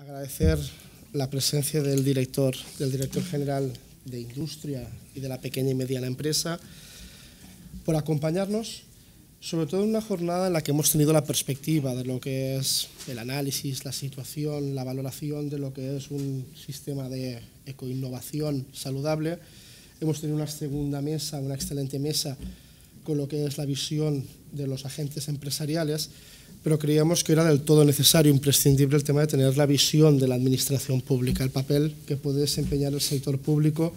Agradecer la presencia del director, del director general de Industria y de la pequeña y mediana empresa por acompañarnos, sobre todo en una jornada en la que hemos tenido la perspectiva de lo que es el análisis, la situación, la valoración de lo que es un sistema de ecoinnovación saludable. Hemos tenido una segunda mesa, una excelente mesa con lo que es la visión de los agentes empresariales pero creíamos que era del todo necesario, imprescindible el tema de tener la visión de la administración pública, el papel que puede desempeñar el sector público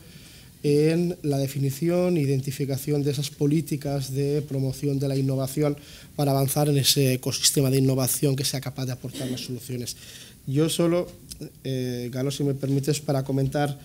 en la definición, e identificación de esas políticas de promoción de la innovación para avanzar en ese ecosistema de innovación que sea capaz de aportar las soluciones. Yo solo, eh, Galo, si me permites, para comentar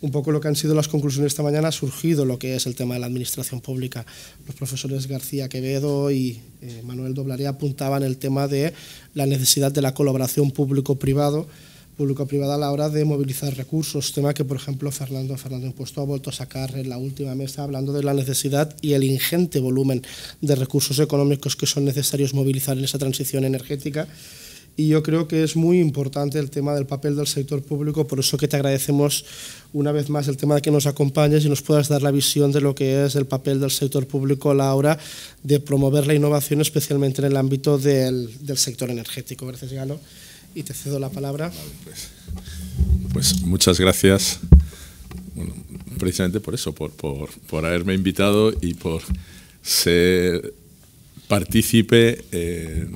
un poco lo que han sido las conclusiones esta mañana ha surgido lo que es el tema de la administración pública. Los profesores García Quevedo y eh, Manuel Doblaré apuntaban el tema de la necesidad de la colaboración público-privado público-privada a la hora de movilizar recursos, tema que, por ejemplo, Fernando Fernando Impuesto ha vuelto a sacar en la última mesa hablando de la necesidad y el ingente volumen de recursos económicos que son necesarios movilizar en esa transición energética y yo creo que es muy importante el tema del papel del sector público, por eso que te agradecemos una vez más el tema de que nos acompañes y nos puedas dar la visión de lo que es el papel del sector público a la hora de promover la innovación, especialmente en el ámbito del, sector energético. Gracias, Galo. Y te cedo la palabra. Pues, pues. muchas gracias, precisamente por eso, por, por, haberme invitado y por ser partícipe. Eh,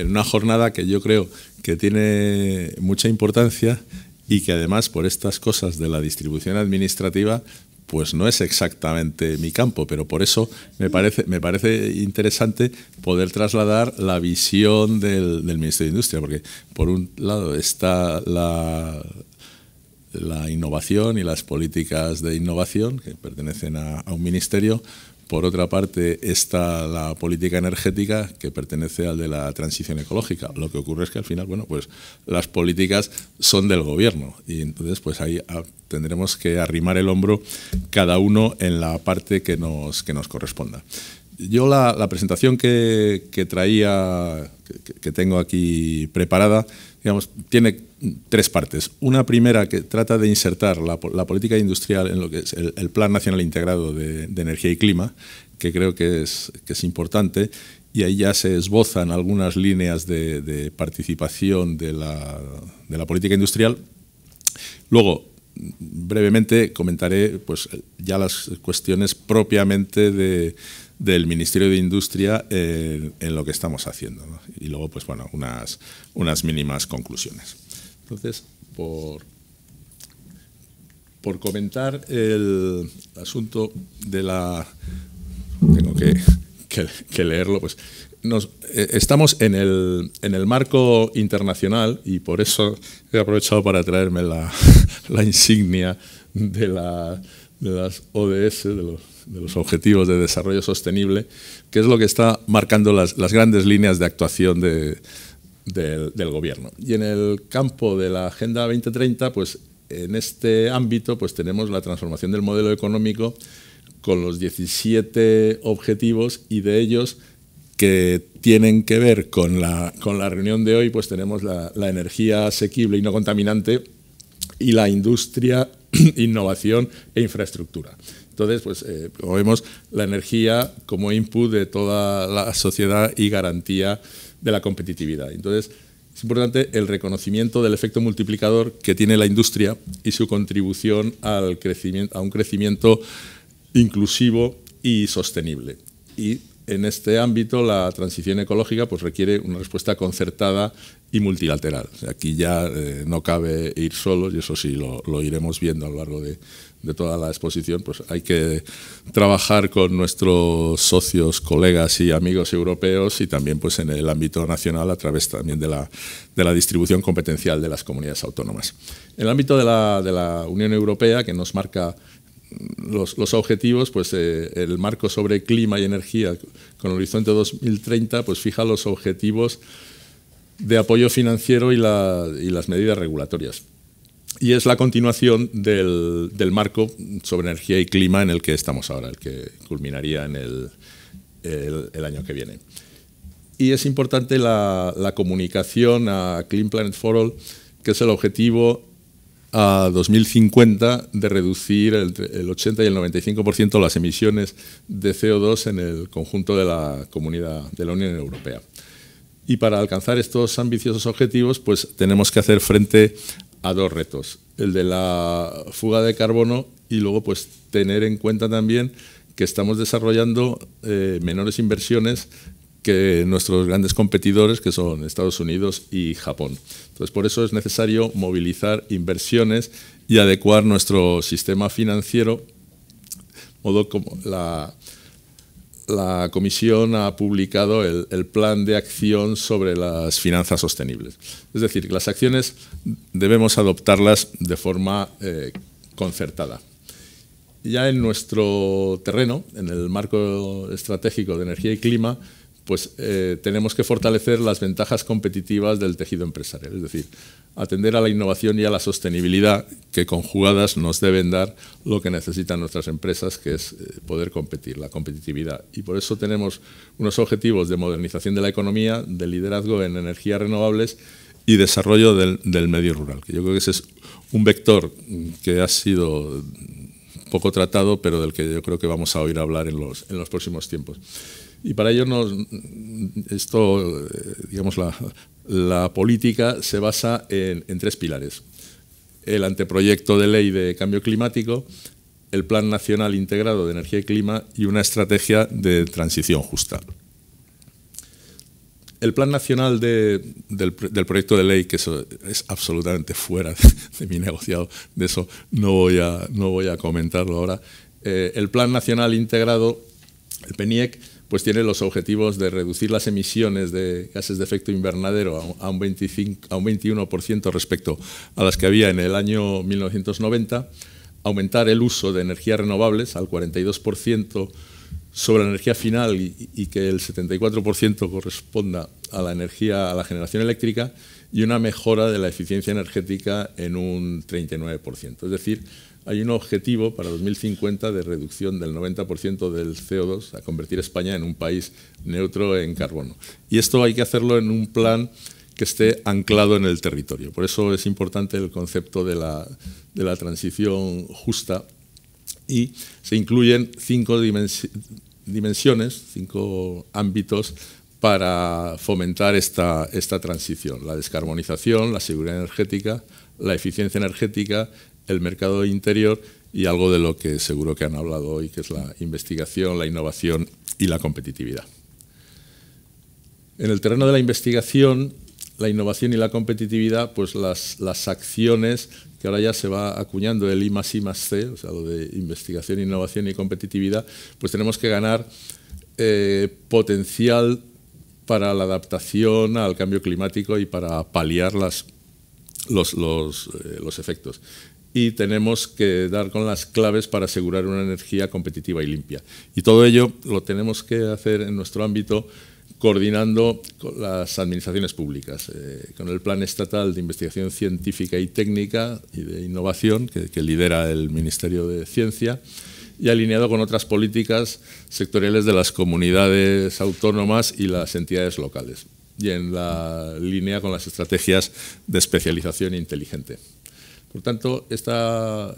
en una jornada que yo creo que tiene mucha importancia y que además por estas cosas de la distribución administrativa pues no es exactamente mi campo, pero por eso me parece, me parece interesante poder trasladar la visión del, Ministerio de Industria, porque por un lado está la, innovación y las políticas de innovación que pertenecen a un ministerio, por otra parte está la política energética que pertenece al de la transición ecológica. Lo que ocurre es que al final, bueno, pues las políticas son del gobierno y entonces pues ahí ah, tendremos que arrimar el hombro cada uno en la parte que nos, que nos corresponda. Yo la, presentación que, traía, que tengo aquí preparada, tiene tres partes. Una primera que trata de insertar la, política industrial en lo que es el, Plan Nacional Integrado de, Energía y Clima, que creo que es, importante, y ahí ya se esbozan algunas líneas de, participación de la, de la política industrial. Luego, brevemente comentaré pues, ya las cuestiones propiamente de, del Ministerio de Industria eh, en lo que estamos haciendo. Y luego, pues bueno, unas, unas mínimas conclusiones. Entonces, por, por comentar el asunto de la... Tengo que, leerlo, pues eh, estamos en el, en el, marco internacional y por eso he aprovechado para traerme la, la insignia de, la, de, las ODS, de los de los Objetivos de Desarrollo Sostenible, que es lo que está marcando las, grandes líneas de actuación del, Gobierno. Y en el campo de la Agenda 2030, pues en este ámbito pues, tenemos la transformación del modelo económico con los 17 objetivos y de ellos que tienen que ver con la, reunión de hoy, pues tenemos la energía asequible y no contaminante y la industria, innovación e infraestructura. Entonces, pues, vemos, eh, la energía como input de toda la sociedad y garantía de la competitividad. Entonces, es importante el reconocimiento del efecto multiplicador que tiene la industria y su contribución al crecimiento, a un crecimiento inclusivo y sostenible en este ámbito la transición ecológica pues, requiere una respuesta concertada y multilateral. Aquí ya eh, no cabe ir solo, y eso sí lo, iremos viendo a lo largo de, toda la exposición. Pues hay que trabajar con nuestros socios, colegas y amigos europeos y también pues, en el ámbito nacional a través también de la, distribución competencial de las comunidades autónomas. En el ámbito de la Unión Europea, que nos marca los, objetivos, pues eh, el marco sobre clima y energía con horizonte 2030, pues fija los objetivos de apoyo financiero y, la, y las medidas regulatorias. Y es la continuación del, marco sobre energía y clima en el que estamos ahora, el que culminaría en el, año que viene. Y es importante la, la comunicación a Clean Planet for All, que es el objetivo a 2050 de reducir el, 80 y el 95% las emisiones de CO2 en el conjunto de la comunidad de la Unión Europea. Y para alcanzar estos ambiciosos objetivos, pues tenemos que hacer frente a dos retos, el de la fuga de carbono y luego pues tener en cuenta también que estamos desarrollando eh, menores inversiones que nuestros grandes competidores, que son Estados Unidos y Japón. Entonces, por eso es necesario movilizar inversiones y adecuar nuestro sistema financiero, modo como la, Comisión ha publicado el, plan de acción sobre las finanzas sostenibles. Es decir, las acciones debemos adoptarlas de forma eh, concertada. Ya en nuestro terreno, en el marco estratégico de energía y clima, pues eh, tenemos que fortalecer las ventajas competitivas del tejido empresarial, es decir, atender a la innovación y a la sostenibilidad que conjugadas nos deben dar lo que necesitan nuestras empresas, que es eh, poder competir, la competitividad. Y por eso tenemos unos objetivos de modernización de la economía, de liderazgo en energías renovables y desarrollo del, medio rural, que yo creo que ese es un vector que ha sido poco tratado, pero del que yo creo que vamos a oír hablar en los próximos tiempos. Y para ello esto, digamos, la, política se basa en, tres pilares. El anteproyecto de ley de cambio climático, el Plan Nacional Integrado de Energía y Clima y una estrategia de transición justa. El Plan Nacional del, proyecto de ley, que es absolutamente fuera de, mi negociado, de eso no voy a, no voy a comentarlo ahora. Eh, el Plan Nacional Integrado el PENIEC pues, tiene los objetivos de reducir las emisiones de gases de efecto invernadero a un, 25, 21% respecto a las que había en el año 1990, aumentar el uso de energías renovables al 42% sobre la energía final y, y que el 74% corresponda a la energía a la generación eléctrica y una mejora de la eficiencia energética en un 39%. Es decir, hay un objetivo para 2050 de reducción del 90% del CO2 a convertir España en un país neutro en carbono. Y esto hay que hacerlo en un plan que esté anclado en el territorio. Por eso es importante el concepto de la, transición justa y se incluyen cinco dimensiones, cinco ámbitos para fomentar esta, esta transición. La descarbonización, la seguridad energética, la eficiencia energética, el mercado interior y algo de lo que seguro que han hablado hoy, que es la investigación, la innovación y la competitividad. En el terreno de la investigación, la innovación y la competitividad, pues las, las acciones que ahora ya se va acuñando el I más I más C, o sea, lo de investigación, innovación y competitividad, pues tenemos que ganar eh, potencial para la adaptación al cambio climático y para paliar las, los, los, eh, los efectos y tenemos que dar con las claves para asegurar una energía competitiva y limpia. Y todo ello lo tenemos que hacer en nuestro ámbito coordinando con las administraciones públicas, eh, con el Plan Estatal de Investigación Científica y Técnica y de Innovación que, que lidera el Ministerio de Ciencia y alineado con otras políticas sectoriales de las comunidades autónomas y las entidades locales, y en la línea con las estrategias de especialización inteligente. Por tanto, esta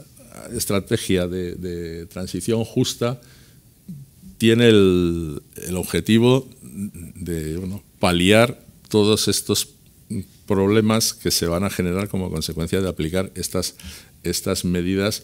estrategia de, transición justa tiene el, objetivo de paliar todos estos problemas que se van a generar como consecuencia de aplicar estas, estas medidas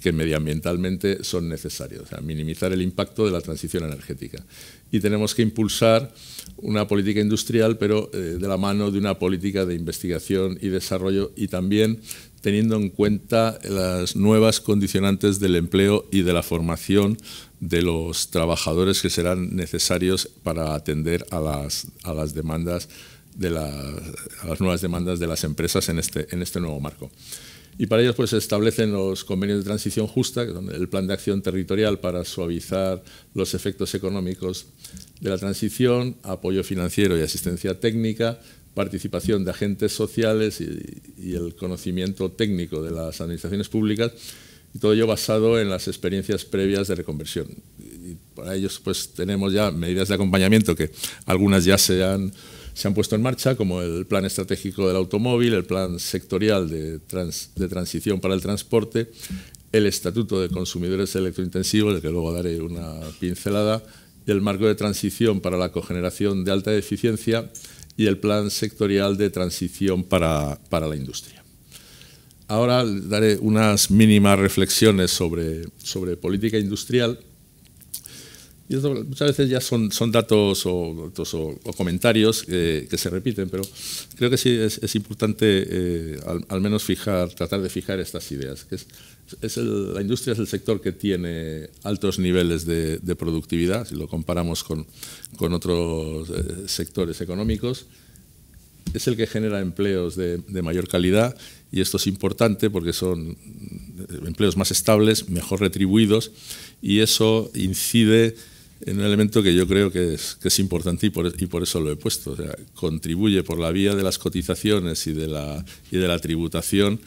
que medioambientalmente son necesarias, o sea, minimizar el impacto de la transición energética. Y tenemos que impulsar una política industrial, pero eh, de la mano de una política de investigación y desarrollo y también teniendo en cuenta las nuevas condicionantes del empleo y de la formación de los trabajadores que serán necesarios para atender a las, demandas las nuevas demandas de las empresas en este, este nuevo marco. Y para ello pues, se establecen los convenios de transición justa, el plan de acción territorial para suavizar los efectos económicos de la transición, apoyo financiero y asistencia técnica, participación de agentes sociales y, el conocimiento técnico de las administraciones públicas, y todo ello basado en las experiencias previas de reconversión. para ellos pues, tenemos ya medidas de acompañamiento que algunas ya se han, se han puesto en marcha, como el plan estratégico del automóvil, el plan sectorial de, de transición para el transporte, el Estatuto de Consumidores Electrointensivos, del que luego daré una pincelada, el marco de transición para la cogeneración de alta eficiencia y el Plan Sectorial de Transición para, la Industria. Ahora daré unas mínimas reflexiones sobre, sobre política industrial muchas veces ya son, datos o, comentarios eh, que se repiten, pero creo que sí es, importante eh, al, menos fijar, tratar de fijar estas ideas. Que es, la industria es el sector que tiene altos niveles de, productividad, si lo comparamos con, otros eh, sectores económicos, es el que genera empleos de, de, mayor calidad y esto es importante porque son empleos más estables, mejor retribuidos y eso incide en un elemento que yo creo que es, que es importante y por, y por, eso lo he puesto. contribuye por la vía de las cotizaciones y de la, y de la tributación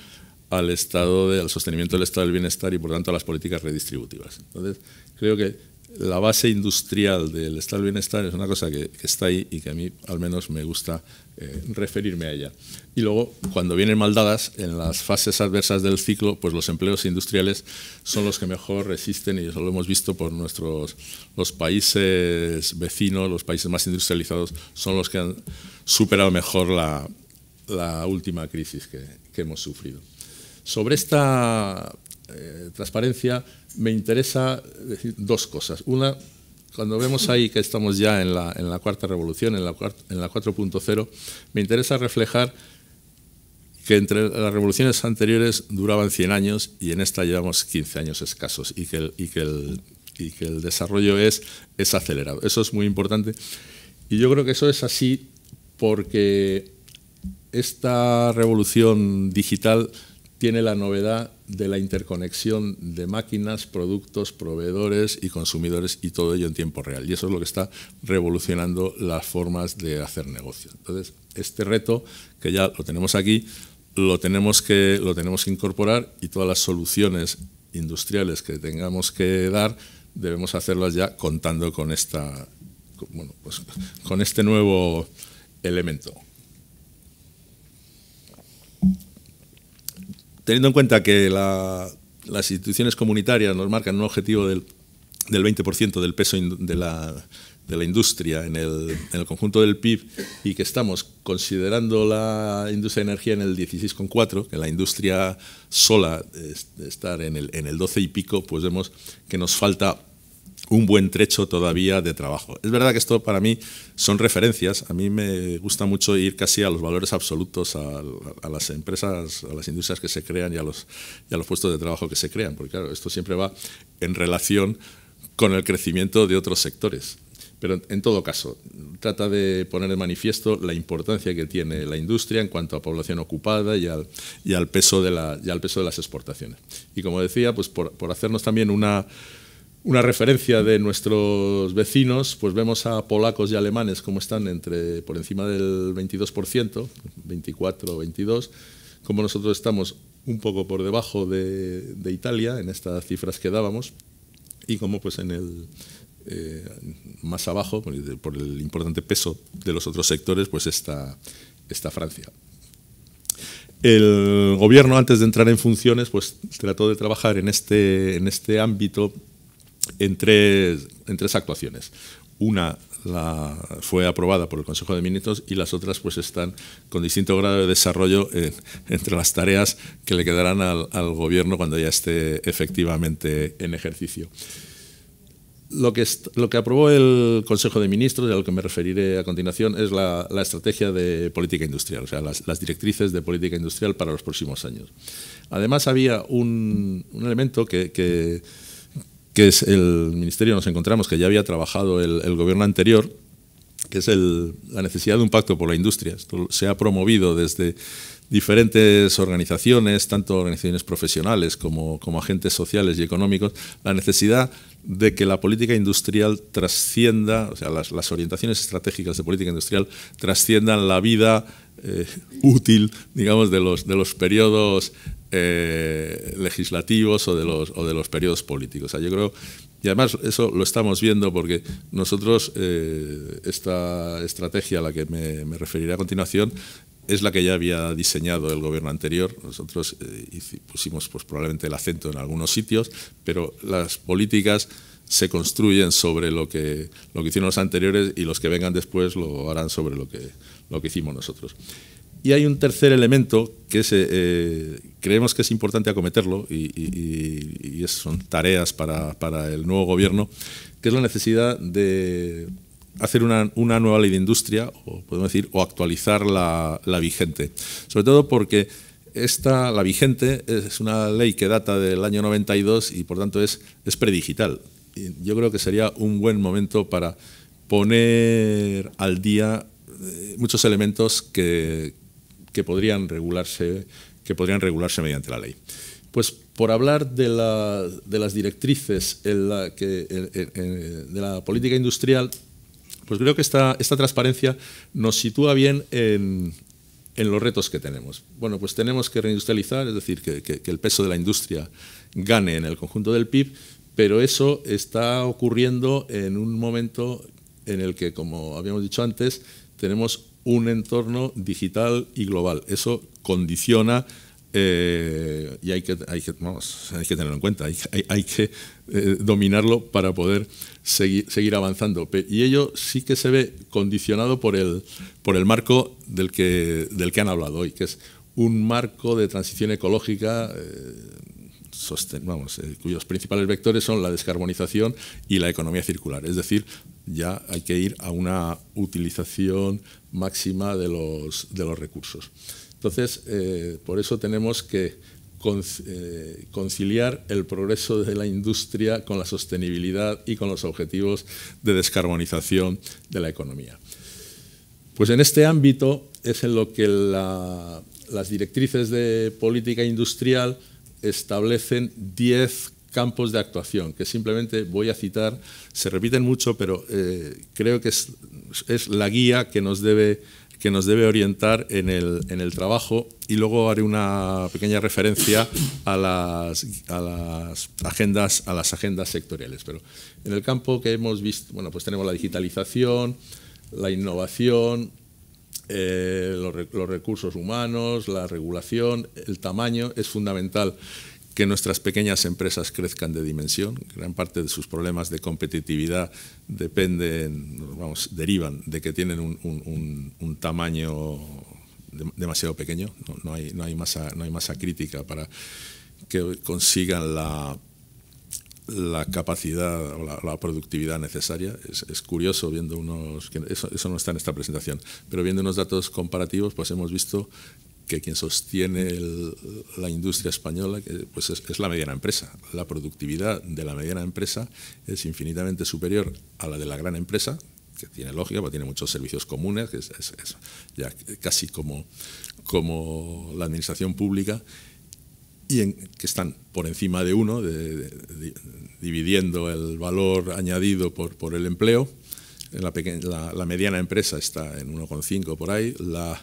al, estado al sostenimiento del estado del bienestar y, por tanto, a las políticas redistributivas. Entonces, creo que la base industrial del estado del bienestar es una cosa que, está ahí y que a mí al menos me gusta eh, referirme a ella. Y luego, cuando vienen maldadas, en las fases adversas del ciclo, pues los empleos industriales son los que mejor resisten y eso lo hemos visto por nuestros los países vecinos, los países más industrializados, son los que han superado mejor la, última crisis que, que hemos sufrido. Sobre esta eh, transparencia, me interesa decir dos cosas. Una, cuando vemos ahí que estamos ya en la, cuarta revolución, en la, en la 4.0, me interesa reflejar que entre las revoluciones anteriores duraban 100 años y en esta llevamos 15 años escasos y que el, y que y que el desarrollo es, es acelerado. Eso es muy importante y yo creo que eso es así porque esta revolución digital tiene la novedad de la interconexión de máquinas, productos, proveedores y consumidores y todo ello en tiempo real. Y eso es lo que está revolucionando las formas de hacer negocio. Entonces, este reto, que ya lo tenemos aquí, lo tenemos que, lo tenemos que incorporar y todas las soluciones industriales que tengamos que dar debemos hacerlas ya contando con, esta, bueno, pues, con este nuevo elemento. teniendo en cuenta que las instituciones comunitarias nos marcan un objetivo del, del 20% del peso de la, industria en el, conjunto del PIB y que estamos considerando la industria de energía en el 16,4, que la industria sola de estar en el, en el 12 y pico, pues vemos que nos falta un buen trecho todavía de trabajo. Es verdad que esto para mí son referencias. A mí me gusta mucho ir casi a los valores absolutos, a, las empresas, a las industrias que se crean y a, los, los puestos de trabajo que se crean, porque claro, esto siempre va en relación con el crecimiento de otros sectores. Pero en todo caso, trata de poner en manifiesto la importancia que tiene la industria en cuanto a población ocupada y al, y al peso, de al peso de las exportaciones. Y como decía, pues por hacernos también una una referencia de nuestros vecinos, pues vemos a polacos y alemanes como están entre, por encima del 22%, 24 22, como nosotros estamos un poco por debajo de, Italia en estas cifras que dábamos y como pues en el, eh, más abajo, por el importante peso de los otros sectores, pues está, Francia. El gobierno, antes de entrar en funciones, pues trató de trabajar en este, en este ámbito en tres, actuaciones. Una fue aprobada por el Consejo de Ministros y las otras pues están con distinto grado de desarrollo eh, entre las tareas que le quedarán al, Gobierno cuando ya esté efectivamente en ejercicio. Lo que, lo que aprobó el Consejo de Ministros, y a lo que me referiré a continuación, es la, estrategia de política industrial, o sea, las, directrices de política industrial para los próximos años. Además, había un, elemento que que es el Ministerio, nos encontramos que ya había trabajado el, gobierno anterior, que es la necesidad de un pacto por la industria. Esto se ha promovido desde diferentes organizaciones, tanto organizaciones profesionales como, agentes sociales y económicos, la necesidad de que la política industrial trascienda, o sea, las, orientaciones estratégicas de política industrial trasciendan la vida eh, útil, digamos, de los, de los periodos eh, legislativos o de, los, de los periodos políticos. creo, y además eso lo estamos viendo porque nosotros, eh, esta estrategia a la que me, referiré a continuación, es la que ya había diseñado el gobierno anterior. Nosotros eh, pusimos pues, probablemente el acento en algunos sitios, pero las políticas se construyen sobre lo que, lo que hicieron los anteriores y los que vengan después lo harán sobre lo que, lo que hicimos nosotros. Y hay un tercer elemento que eh, eh, creemos que es importante acometerlo y, son tareas para, el nuevo gobierno, que es la necesidad de hacer una, nueva ley de industria, o podemos decir, o actualizar la, vigente. Sobre todo porque esta, la vigente, es una ley que data del año 92 y por tanto es, es predigital. Yo creo que sería un buen momento para poner al día eh, muchos elementos que, que podrían regularse, que podrían regularse mediante la ley. Pues por hablar de, las directrices de la política industrial, pues creo que esta, transparencia nos sitúa bien en, los retos que tenemos. Bueno, pues tenemos que reindustrializar, es decir, que, que, el peso de la industria gane en el conjunto del PIB, pero eso está ocurriendo en un momento en el que, como habíamos dicho antes, tenemos un entorno digital y global. Eso condiciona eh, y hay que, hay, que, tenerlo en cuenta, hay, que eh, dominarlo para poder seguir, avanzando. Y ello sí que se ve condicionado por el, por el marco del que, del que han hablado hoy, que es un marco de transición ecológica. Eh, cuyos principales vectores son la descarbonización y la economía circular. Es decir, ya hay que ir a una utilización máxima de los, recursos. Entonces, eh, por eso tenemos que eh, conciliar el progreso de la industria con la sostenibilidad y con los objetivos de descarbonización de la economía. Pues en este ámbito es en lo que las directrices de política industrial establecen 10 campos de actuación, que simplemente voy a citar, se repiten mucho, pero eh, creo que es, la guía que nos debe, que nos debe orientar en el, trabajo y luego haré una pequeña referencia a las, a las, agendas, a las agendas sectoriales. Pero en el campo que hemos visto, bueno, pues tenemos la digitalización, la innovación, eh, los, los, recursos humanos, la regulación, el tamaño es fundamental que nuestras pequeñas empresas crezcan de dimensión. Gran parte de sus problemas de competitividad dependen, vamos, derivan de que tienen un, tamaño demasiado pequeño. No, hay, masa, no hay masa crítica para que consigan la la capacidad o la, productividad necesaria. Es, curioso viendo unos, eso, no está en esta presentación, pero viendo unos datos comparativos, pues hemos visto que quien sostiene la industria española pues es, la mediana empresa. La productividad de la mediana empresa es infinitamente superior a la de la gran empresa, que tiene lógica, tiene muchos servicios comunes, que es, ya casi como, como la administración pública, y que están por encima de uno, dividiendo el valor añadido por, el empleo. La, mediana empresa está en 1,5 por ahí, la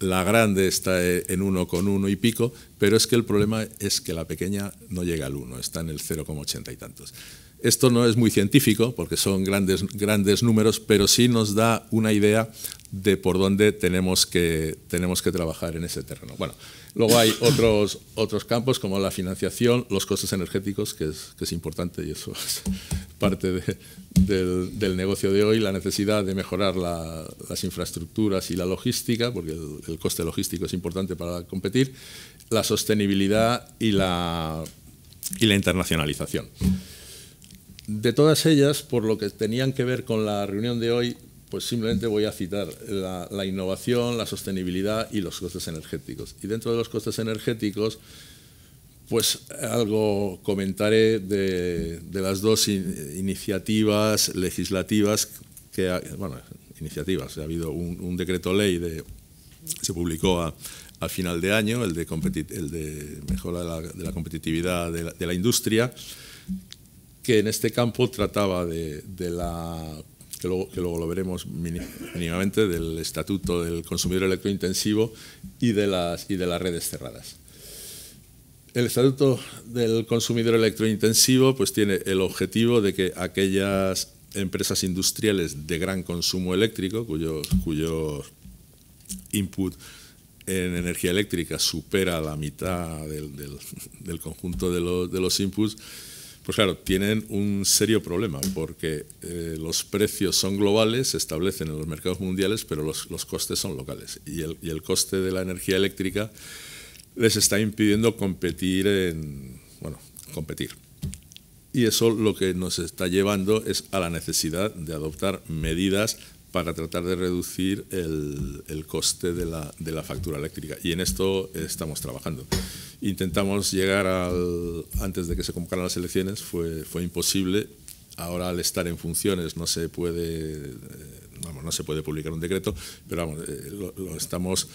la grande está eh, en uno con uno y pico, pero es que el problema es que la pequeña no llega al 1, está en el 0,80 y tantos. Esto no es muy científico, porque son grandes, grandes números, pero sí nos da una idea de por dónde tenemos que, tenemos que trabajar en ese terreno. Bueno, luego hay otros, otros campos como la financiación, los costes energéticos, que es, que es importante y eso es, parte del, negocio de hoy, la necesidad de mejorar las infraestructuras y la logística, porque el, coste logístico es importante para competir, la sostenibilidad y la, internacionalización. De todas ellas, por lo que tenían que ver con la reunión de hoy, pues simplemente voy a citar la innovación, la sostenibilidad y los costes energéticos. Y dentro de los costes energéticos, pues algo comentaré de, las dos iniciativas legislativas que, bueno, iniciativas, ha habido un, decreto ley de, se publicó a, final de año, el de, el de mejora de la, competitividad de la, industria, que en este campo trataba de, la, que luego, lo veremos mínimamente, del estatuto del consumidor electrointensivo y de las, y de las redes cerradas. El Estatuto del Consumidor Electrointensivo pues, tiene el objetivo de que aquellas empresas industriales de gran consumo eléctrico, cuyo, cuyo input en energía eléctrica supera la mitad del, conjunto de, los inputs, pues claro, tienen un serio problema porque eh, los precios son globales, se establecen en los mercados mundiales, pero los, costes son locales. Y el, y el coste de la energía eléctrica les está impidiendo competir en, bueno, competir. Y eso lo que nos está llevando es a la necesidad de adoptar medidas para tratar de reducir el, coste de la, factura eléctrica. Y en esto estamos trabajando. Intentamos llegar al, antes de que se convocaran las elecciones, fue, fue imposible. Ahora al estar en funciones no se puede... Eh, no se puede publicar un decreto, pero eh, lo, estamos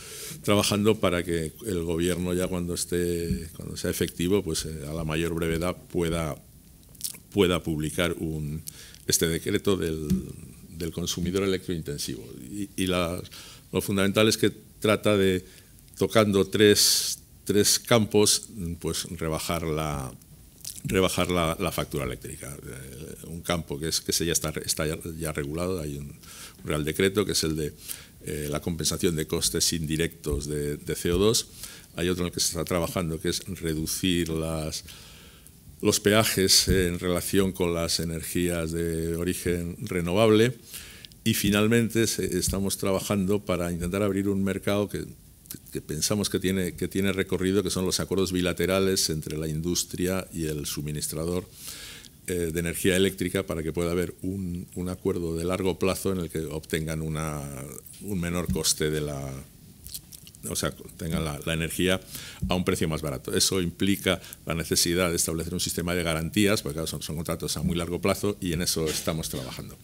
trabajando para que el gobierno ya cuando esté, cuando sea efectivo, pues eh, a la mayor brevedad pueda, pueda publicar un, este decreto del, consumidor electrointensivo. Y, y lo fundamental es que trata de, tocando tres, tres campos, pues rebajar la rebajar la, factura eléctrica. Eh, un campo que es que se ya está, está ya regulado, hay un, Real Decreto, que es el de eh, la compensación de costes indirectos de, CO2. Hay otro en el que se está trabajando, que es reducir los peajes en relación con las energías de origen renovable. Y finalmente estamos trabajando para intentar abrir un mercado que, que, pensamos que tiene, que tiene recorrido, que son los acuerdos bilaterales entre la industria y el suministrador eh, de energía eléctrica para que pueda haber un, acuerdo de largo plazo en el que obtengan una, un menor coste de la o sea, tengan la, energía a un precio más barato. Eso implica la necesidad de establecer un sistema de garantías, porque son, contratos a muy largo plazo y en eso estamos trabajando.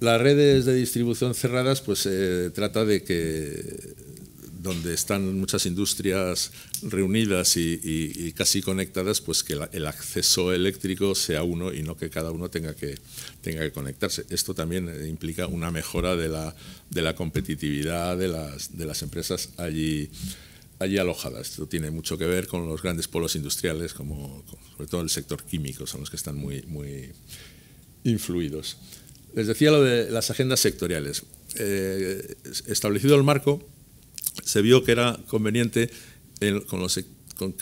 Las redes de distribución cerradas, pues eh, trata de que donde están muchas industrias reunidas y, casi conectadas, pues que el acceso eléctrico sea uno y no que cada uno tenga que, tenga que conectarse. Esto también eh, implica una mejora de la, competitividad de las, empresas allí, allí alojadas. Esto tiene mucho que ver con los grandes polos industriales, como, sobre todo el sector químico, son los que están muy, muy influidos. Les decía lo de las agendas sectoriales. Eh, establecido el marco, se vio que era conveniente con, los, con,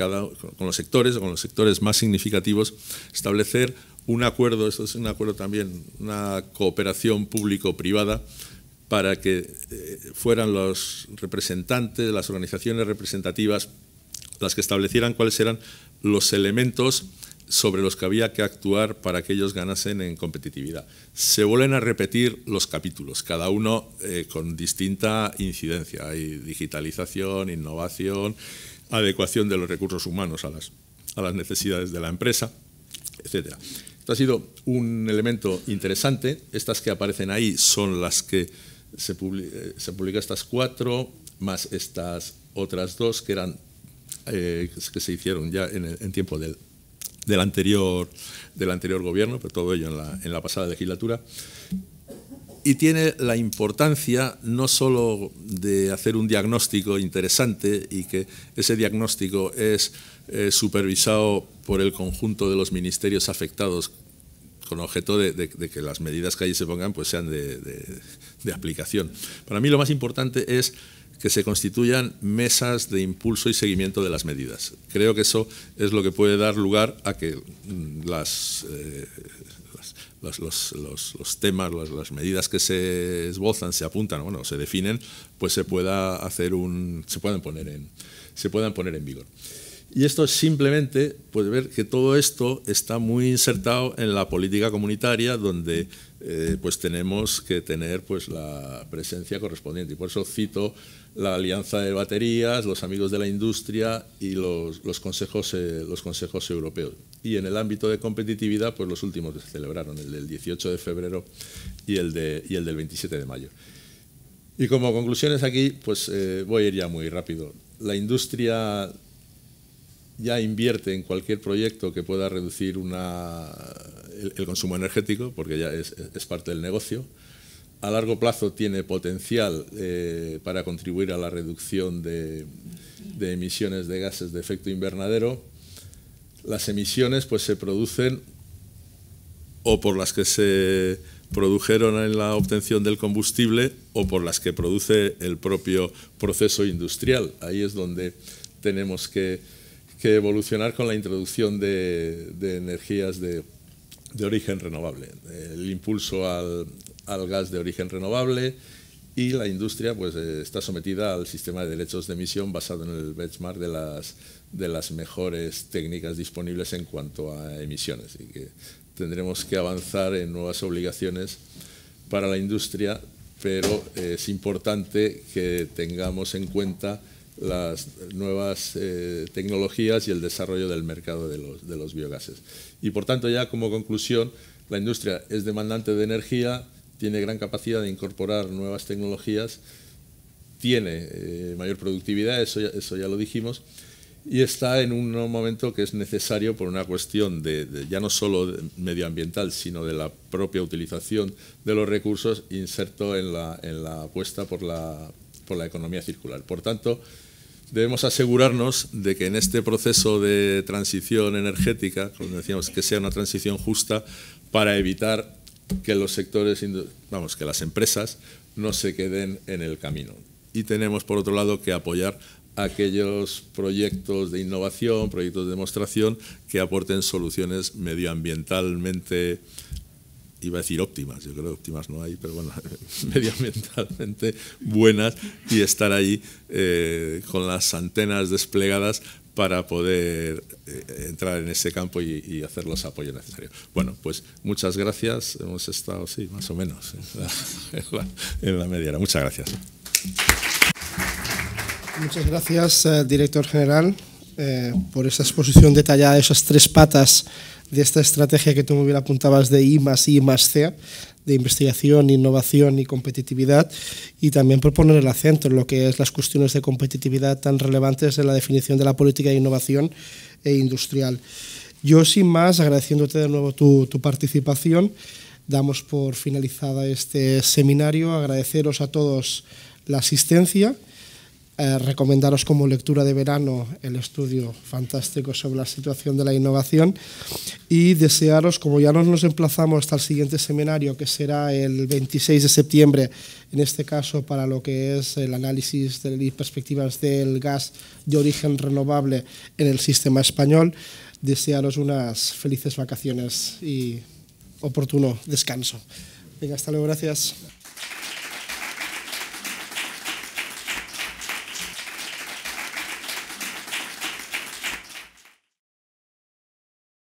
los sectores o con los sectores más significativos establecer un acuerdo, esto es un acuerdo también, una cooperación público-privada para que eh, fueran los representantes, las organizaciones representativas, las que establecieran cuáles eran los elementos sobre los que había que actuar para que ellos ganasen en competitividad. Se vuelven a repetir los capítulos, cada uno eh, con distinta incidencia. Hay digitalización, innovación, adecuación de los recursos humanos a las, a las necesidades de la empresa, etc. Esto ha sido un elemento interesante. Estas que aparecen ahí son las que se, eh, publican estas cuatro, más estas otras dos que eran eh, que se hicieron ya en, en tiempo del, del anterior, del anterior gobierno, pero todo ello en la, pasada legislatura. Y tiene la importancia no solo de hacer un diagnóstico interesante y que ese diagnóstico es eh, supervisado por el conjunto de los ministerios afectados con objeto de, que las medidas que allí se pongan pues sean de, de, aplicación. Para mí lo más importante es que se constituyan mesas de impulso y seguimiento de las medidas. Creo que eso es lo que puede dar lugar a que mm, eh, las, los, los, temas, las, medidas que se esbozan, se apuntan, bueno, se definen, pues se pueda hacer un, se puedan poner en, se puedan poner en vigor. Y esto es simplemente ver que todo esto está muy insertado en la política comunitaria, donde eh, pues tenemos que tener pues, la presencia correspondiente. Y por eso cito la alianza de baterías, los amigos de la industria y los, los consejos, eh, los consejos europeos. Y en el ámbito de competitividad, pues los últimos que se celebraron, el del 18 de febrero y el, y el del 27 de mayo. Y como conclusiones aquí, pues eh, voy a ir ya muy rápido. La industria ya invierte en cualquier proyecto que pueda reducir una, el, consumo energético, porque ya es parte del negocio a largo plazo tiene potencial eh, para contribuir a la reducción de, emisiones de gases de efecto invernadero, las emisiones pues, se producen o por las que se produjeron en la obtención del combustible o por las que produce el propio proceso industrial. Ahí es donde tenemos que, evolucionar con la introducción de, energías de, de origen renovable. El impulso al, al gas de origen renovable y la industria pues, eh, está sometida al sistema de derechos de emisión basado en el benchmark de las, de las mejores técnicas disponibles en cuanto a emisiones. Y que tendremos que avanzar en nuevas obligaciones para la industria, pero es importante que tengamos en cuenta las nuevas eh, tecnologías y el desarrollo del mercado de los, de los biogases. Y por tanto, ya como conclusión, la industria es demandante de energía, tiene gran capacidad de incorporar nuevas tecnologías, tiene eh, mayor productividad, eso ya, lo dijimos, y está en un momento que es necesario por una cuestión de, ya no solo medioambiental, sino de la propia utilización de los recursos inserto en la, en la apuesta por la, por la economía circular. Por tanto, debemos asegurarnos de que en este proceso de transición energética, como decíamos, que sea una transición justa para evitar que los sectores, vamos, que las empresas no se queden en el camino. Y tenemos, por otro lado, que apoyar aquellos proyectos de innovación, proyectos de demostración que aporten soluciones medioambientalmente, iba a decir óptimas, yo creo que óptimas no hay, pero bueno, medioambientalmente buenas y estar ahí eh, con las antenas desplegadas para poder eh, entrar en ese campo y, hacer los apoyos necesarios. Bueno, pues muchas gracias. Hemos estado, sí, más o menos, en la, mediana. Muchas gracias. Muchas gracias, eh, director general, eh, por esa exposición detallada de esas tres patas de esta estrategia que tú muy bien apuntabas de I más I C, de investigación, innovación y competitividad, y también por poner el acento en lo que es las cuestiones de competitividad tan relevantes en la definición de la política de innovación e industrial. Yo, sin más, agradeciéndote de nuevo tu, tu participación, damos por finalizada este seminario, agradeceros a todos la asistencia eh, recomendaros como lectura de verano el estudio fantástico sobre la situación de la innovación y desearos, como ya nos, nos emplazamos hasta el siguiente seminario, que será el 26 de septiembre, en este caso para lo que es el análisis de las perspectivas del gas de origen renovable en el sistema español, desearos unas felices vacaciones y oportuno descanso. Venga, hasta luego, gracias.